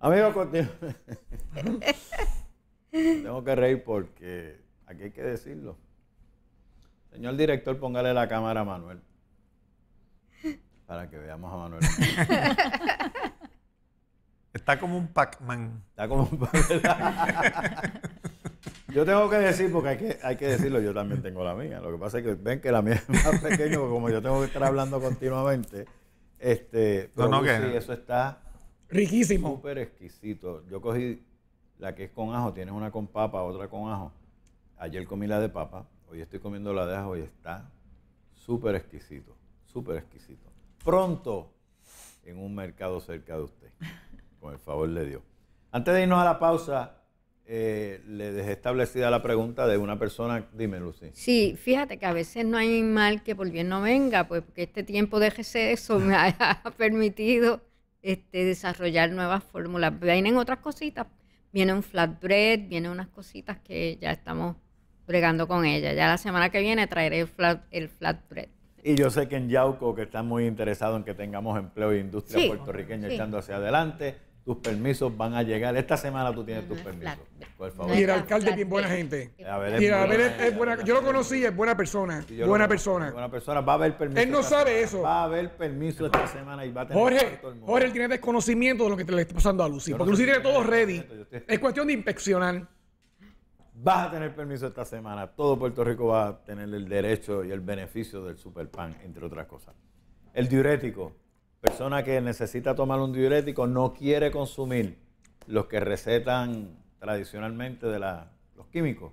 Amigo, Tengo que reír porque aquí hay que decirlo. Señor director, póngale la cámara a Manuel. Para que veamos a Manuel. Está como un Pac-Man. Está como un Pac-Man. Yo tengo que decir, porque hay que, hay que decirlo, yo también tengo la mía. Lo que pasa es que ven que la mía es más pequeña, porque como yo tengo que estar hablando continuamente, este, no, sí, eso está Riquísimo. Súper exquisito. Yo cogí la que es con ajo, tienes una con papa, otra con ajo. Ayer comí la de papa, hoy estoy comiendo la de ajo y está súper exquisito, súper exquisito. Pronto en un mercado cerca de usted, con el favor de Dios. Antes de irnos a la pausa, eh, le dejé establecida la pregunta de una persona, dime Lucy. Sí, fíjate que a veces no hay mal que por bien no venga, pues porque este tiempo de eso me ha permitido este, desarrollar nuevas fórmulas. Vienen otras cositas, viene un flatbread, vienen unas cositas que ya estamos bregando con ella. Ya la semana que viene traeré el, flat, el flatbread. Y yo sé que en Yauco, que están muy interesados en que tengamos empleo y e industria puertorriqueña echando hacia adelante, tus permisos van a llegar. Esta semana tú tienes tus permisos. Por favor. Y el alcalde es buena gente. A ver, es buena, yo lo conocí, es buena persona. buena persona. Buena persona. Va a haber permiso. Él no sabe eso. Va a haber permiso esta semana y va a tener Jorge, todo Jorge, él tiene desconocimiento de lo que te le está pasando a Lucy. porque Lucy tiene todo ready. Es cuestión de inspeccionar. Vas a tener permiso esta semana. Todo Puerto Rico va a tener el derecho y el beneficio del superpan, entre otras cosas. El diurético persona que necesita tomar un diurético no quiere consumir los que recetan tradicionalmente de la, los químicos,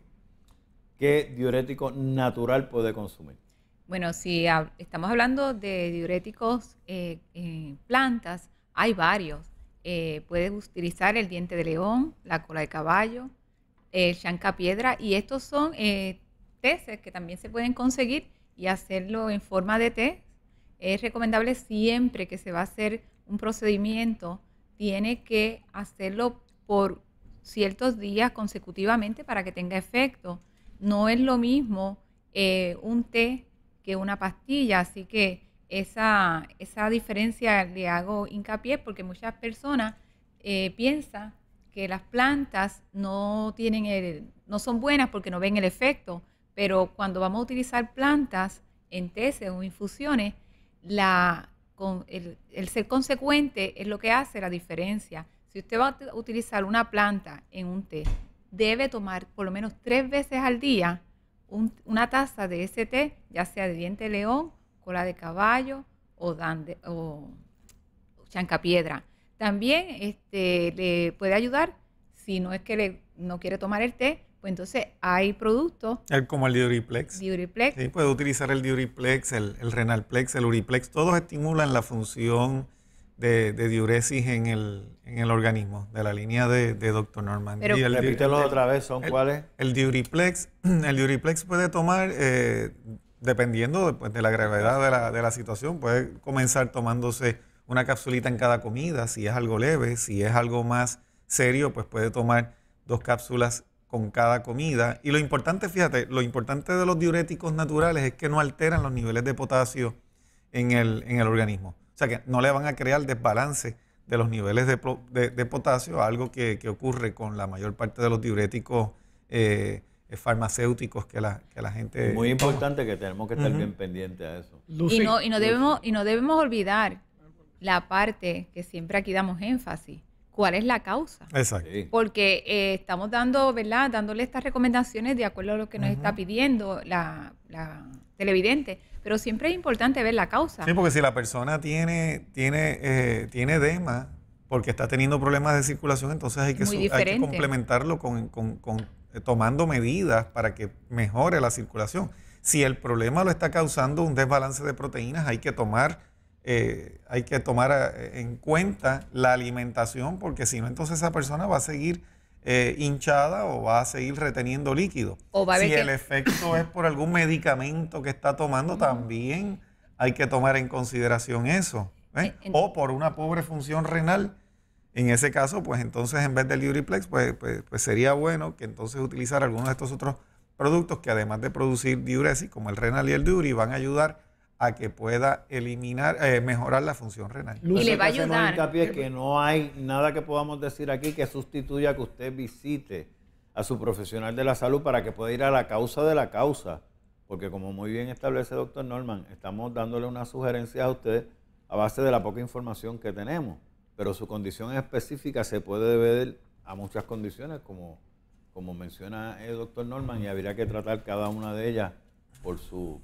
¿qué diurético natural puede consumir? Bueno, si estamos hablando de diuréticos eh, eh, plantas, hay varios. Eh, puedes utilizar el diente de león, la cola de caballo, el chanca piedra, y estos son peces que también se pueden conseguir y hacerlo en forma de té es recomendable siempre que se va a hacer un procedimiento, tiene que hacerlo por ciertos días consecutivamente para que tenga efecto. No es lo mismo eh, un té que una pastilla, así que esa, esa diferencia le hago hincapié porque muchas personas eh, piensan que las plantas no, tienen no son buenas porque no ven el efecto, pero cuando vamos a utilizar plantas en tés o infusiones, la, el, ser consecuente es lo que hace la diferencia. Si usted va a utilizar una planta en un té, debe tomar por lo menos tres veces al día una taza de ese té, ya sea de diente león, cola de caballo o, o chancapiedra. También este, le puede ayudar, si no es que no quiere tomar el té, pues entonces hay productos. El, como el diuriplex. Diuriplex. Sí, puede utilizar el diuriplex, el, renalplex, el uriplex. Todos estimulan la función de, diuresis en el, en el, organismo, de la línea de, de Dr. Norman. Pero, repítelo otra vez, ¿son cuáles? El diuriplex, el diuriplex puede tomar, eh, dependiendo pues, de, la gravedad de la, de la situación, puede comenzar tomándose una capsulita en cada comida, si es algo leve, si es algo más serio, pues puede tomar dos cápsulas con cada comida. Y lo importante, fíjate, lo importante de los diuréticos naturales es que no alteran los niveles de potasio en el, en el organismo. O sea que no le van a crear desbalance de los niveles de, de, potasio, algo que, que, ocurre con la mayor parte de los diuréticos eh, eh, farmacéuticos que la, que la gente... Muy importante que tenemos que estar bien pendientes a eso. Y no, y, no debemos, y no debemos olvidar la parte que siempre aquí damos énfasis, cuál es la causa. Exacto. Porque eh, estamos dando, ¿verdad? Dándole estas recomendaciones de acuerdo a lo que nos está pidiendo la, televidente. Pero siempre es importante ver la causa. Sí, porque si la persona tiene, tiene, eh, tiene edema porque está teniendo problemas de circulación, entonces hay que, complementarlo con, eh, tomando medidas para que mejore la circulación. Si el problema lo está causando un desbalance de proteínas, hay que tomar eh, hay que tomar eh, en cuenta la alimentación, porque si no, entonces esa persona va a seguir eh, hinchada o va a seguir reteniendo líquido. si el efecto es por algún medicamento que está tomando, también hay que tomar en consideración eso. E, o por una pobre función renal. En ese caso, pues entonces en vez del Uriplex, pues, pues, pues, sería bueno que entonces utilizar algunos de estos otros productos que además de producir diuresis, como el renal y el diuri van a ayudar a que pueda eliminar, eh, mejorar la función renal. y le va a ayudar. Hincapié que no hay nada que podamos decir aquí que sustituya que usted visite a su profesional de la salud para que pueda ir a la causa de la causa. Porque como muy bien establece el doctor Norman, estamos dándole una sugerencia a usted a base de la poca información que tenemos. Pero su condición específica se puede deber a muchas condiciones, como, como menciona el doctor Norman, y habría que tratar cada una de ellas por su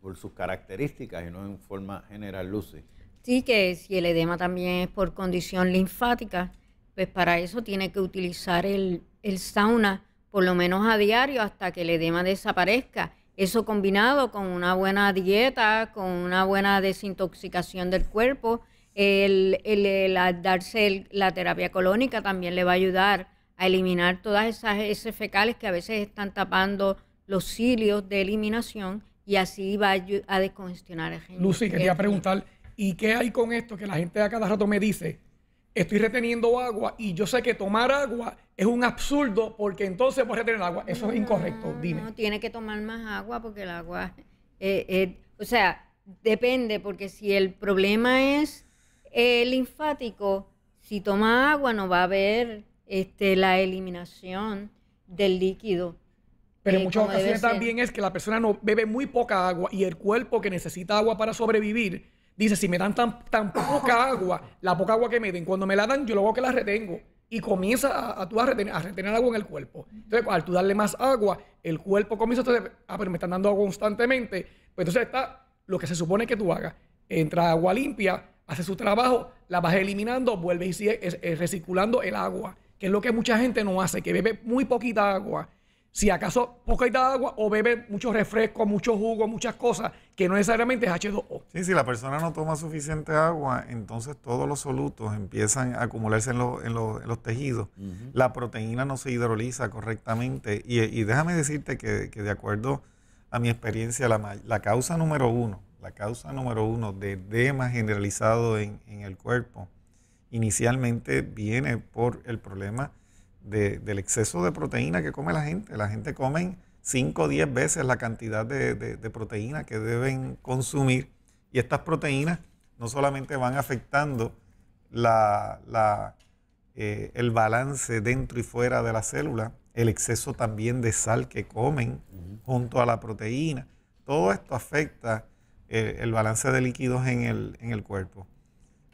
por sus características y no en forma general, luce. Sí, que si el edema también es por condición linfática, pues para eso tiene que utilizar el, el sauna por lo menos a diario hasta que el edema desaparezca. Eso combinado con una buena dieta, con una buena desintoxicación del cuerpo, el, el, darse la terapia colónica también le va a ayudar a eliminar todas esas heces fecales que a veces están tapando los cilios de eliminación y así va a descongestionar la gente. Lucy, quería preguntar, ¿y qué hay con esto que la gente a cada rato me dice? Estoy reteniendo agua y yo sé que tomar agua es un absurdo porque entonces voy a retener agua. Eso es incorrecto, dime. No, tiene que tomar más agua porque el agua... Eh, eh, o sea, depende porque si el problema es eh, linfático, si toma agua no va a haber este, la eliminación del líquido. Pero en muchas ocasiones también es que la persona no bebe muy poca agua y el cuerpo que necesita agua para sobrevivir dice, si me dan tan, tan poca agua, la poca agua que me den, cuando me la dan, yo luego que la retengo y comienza a, a, retener, agua en el cuerpo. Entonces, al tú darle más agua, el cuerpo comienza decir, ah, pero me están dando agua constantemente. Pues entonces está lo que se supone que tú hagas. Entra agua limpia, hace su trabajo, la vas eliminando, vuelve y sigue eh, eh, recirculando el agua, que es lo que mucha gente no hace, que bebe muy poquita agua si acaso de agua o bebe mucho refresco, mucho jugo muchas cosas, que no necesariamente es H2O. Sí, si la persona no toma suficiente agua, entonces todos los solutos empiezan a acumularse en, los tejidos. La proteína no se hidroliza correctamente. Y, déjame decirte que, de acuerdo a mi experiencia, la, causa número uno, la causa número uno de edema generalizado en el cuerpo, inicialmente viene por el problema del exceso de proteína que come la gente. La gente come 5 o 10 veces la cantidad de, proteína que deben consumir. Y estas proteínas no solamente van afectando eh, el balance dentro y fuera de la célula, el exceso también de sal que comen junto a la proteína. Todo esto afecta eh, el balance de líquidos en el cuerpo.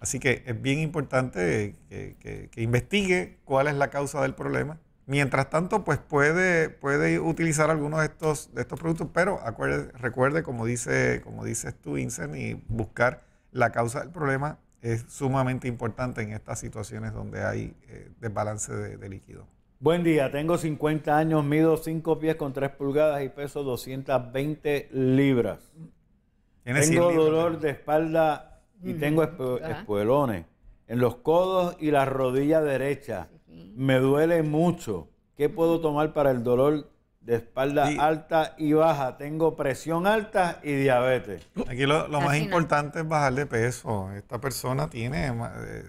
Así que es bien importante que, investigue cuál es la causa del problema. Mientras tanto, pues puede, puede utilizar algunos de estos, productos, pero acuerde, recuerde, como dice, como dices tú, Insen, y buscar la causa del problema es sumamente importante en estas situaciones donde hay eh, desbalance de, líquido. Buen día, tengo 50 años, mido 5 pies con 3 pulgadas y peso 220 libras. Tengo dolor de espalda y tengo espuelones en los codos y la rodilla derecha. Me duele mucho. ¿Qué puedo tomar para el dolor de espalda alta y baja? Tengo presión alta y diabetes. Aquí lo, más importante es bajar de peso. Esta persona tiene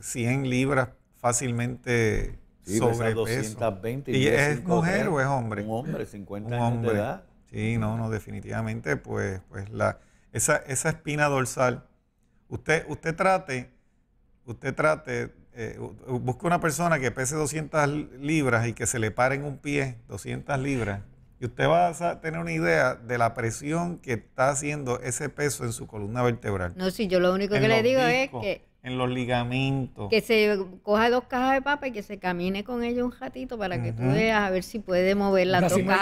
100 eh, libras fácilmente sobre 220 y, ¿Y es mujer o es hombre? Un hombre, 50 de edad. Sí, no, no, definitivamente, pues, pues la, esa, esa espina dorsal Usted, usted trate, usted trate, eh, busca una persona que pese 200 libras y que se le pare en un pie 200 libras, y usted va a tener una idea de la presión que está haciendo ese peso en su columna vertebral. No, si yo lo único que le digo es que en los ligamentos. Que se coja dos cajas de papa y que se camine con ella un ratito para que tú veas a ver si puede mover la de de guineo,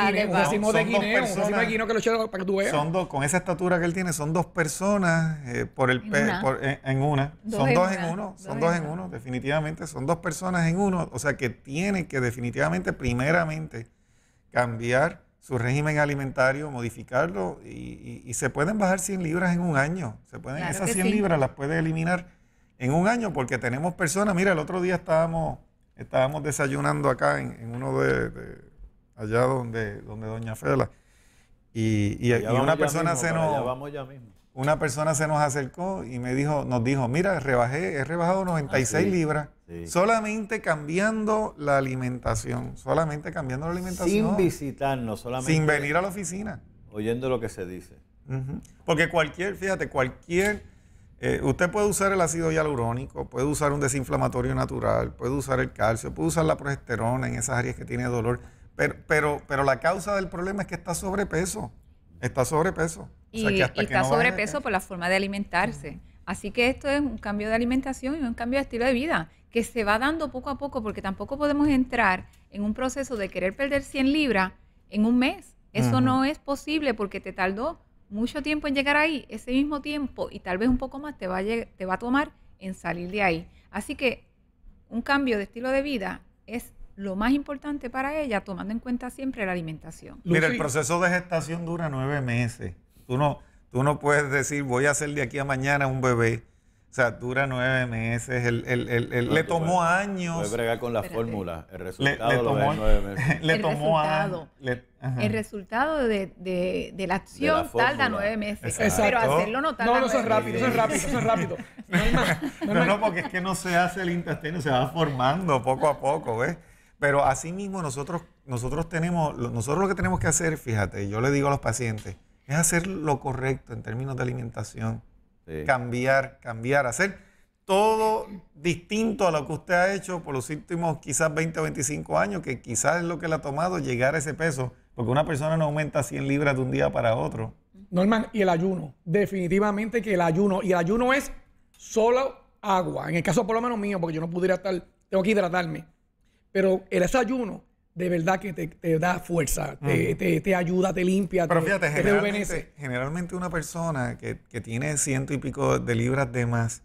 que lo para tú veas. Son dos, con esa estatura que él tiene, son dos personas eh, por el en pe, una. en, una. son dos en uno, son dos, en uno, definitivamente. Son dos personas en uno. O sea que tiene que definitivamente, primeramente, cambiar su régimen alimentario, modificarlo y, y, se pueden bajar 100 libras en un año. Se pueden, esas 100 libras las puede eliminar en un año, porque tenemos personas, mira, el otro día estábamos, estábamos desayunando acá en, uno de, allá donde, donde Doña Fela, y, una persona se nos... Vamos Una persona se nos acercó y me dijo, nos dijo, mira, rebajé, he rebajado 96 ah, libras, solamente cambiando la alimentación, solamente cambiando la alimentación. Sin visitarnos, solamente. Sin venir a la oficina. Oyendo lo que se dice. Porque cualquier, fíjate, cualquier eh, usted puede usar el ácido hialurónico, puede usar un desinflamatorio natural, puede usar el calcio, puede usar la progesterona en esas áreas que tiene dolor, pero, pero, pero la causa del problema es que está sobrepeso. Está sobrepeso. Y, está sobrepeso por la forma de alimentarse. Así que esto es un cambio de alimentación y un cambio de estilo de vida que se va dando poco a poco porque tampoco podemos entrar en un proceso de querer perder 100 libras en un mes. Eso no es posible porque te tardó mucho tiempo en llegar ahí, ese mismo tiempo y tal vez un poco más te va a, te va a tomar en salir de ahí. Así que un cambio de estilo de vida es lo más importante para ella, tomando en cuenta siempre la alimentación. Mira, el proceso de gestación dura nueve meses. Tú no, tú no puedes decir, voy a hacer de aquí a mañana un bebé o sea, dura nueve meses. le tomó años. a bregar con la fórmula. El resultado le, nueve meses. le tomó años. El resultado de, la acción tarda nueve meses. Pero hacerlo no tarda No, no, eso es rápido, eso es rápido, es rápido. No, no, porque es que no se hace el intestino, se va formando poco a poco, ¿ves? Pero así mismo nosotros, nosotros tenemos, nosotros lo que tenemos que hacer, fíjate, yo le digo a los pacientes, es hacer lo correcto en términos de alimentación cambiar, cambiar, hacer todo distinto a lo que usted ha hecho por los últimos quizás 20 o 25 años, que quizás es lo que le ha tomado llegar a ese peso, porque una persona no aumenta 100 libras de un día para otro. Norman, y el ayuno, definitivamente que el ayuno, y el ayuno es solo agua, en el caso por lo menos mío, porque yo no pudiera estar, tengo que hidratarme, pero el desayuno de verdad que te, te da fuerza, te, te, ayuda, te limpia, Pero fíjate, te, generalmente, generalmente, una persona que, que, tiene ciento y pico de libras de más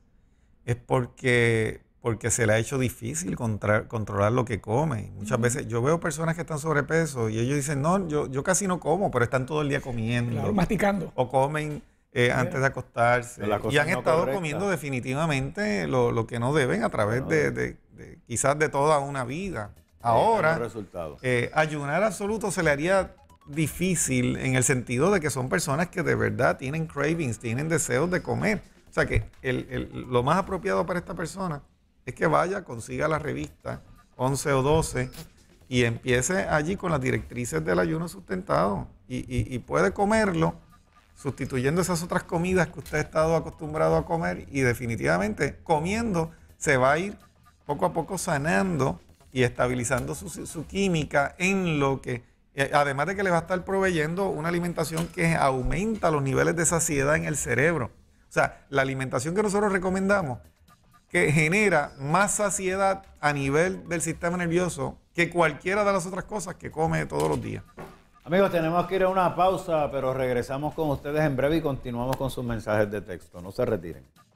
es porque, porque se le ha hecho difícil contra, controlar lo que come. Muchas veces yo veo personas que están sobrepeso y ellos dicen, no, yo, yo casi no como, pero están todo el día comiendo. masticando. O comen eh, antes de acostarse. y han estado comiendo definitivamente lo, lo, que no deben a través de, de, de, quizás de toda una vida. Eh, Ahora, eh, ayunar absoluto se le haría difícil en el sentido de que son personas que de verdad tienen cravings, tienen deseos de comer. O sea que lo más apropiado para esta persona es que vaya, consiga la revista 11 o 12 y empiece allí con las directrices del ayuno sustentado y, y puede comerlo sustituyendo esas otras comidas que usted ha estado acostumbrado a comer y definitivamente comiendo se va a ir poco a poco sanando y estabilizando su, química en lo que, eh, además de que les va a estar proveyendo una alimentación que aumenta los niveles de saciedad en el cerebro. O sea, la alimentación que nosotros recomendamos, que genera más saciedad a nivel del sistema nervioso que cualquiera de las otras cosas que come todos los días. Amigos, tenemos que ir a una pausa, pero regresamos con ustedes en breve y continuamos con sus mensajes de texto. No se retiren.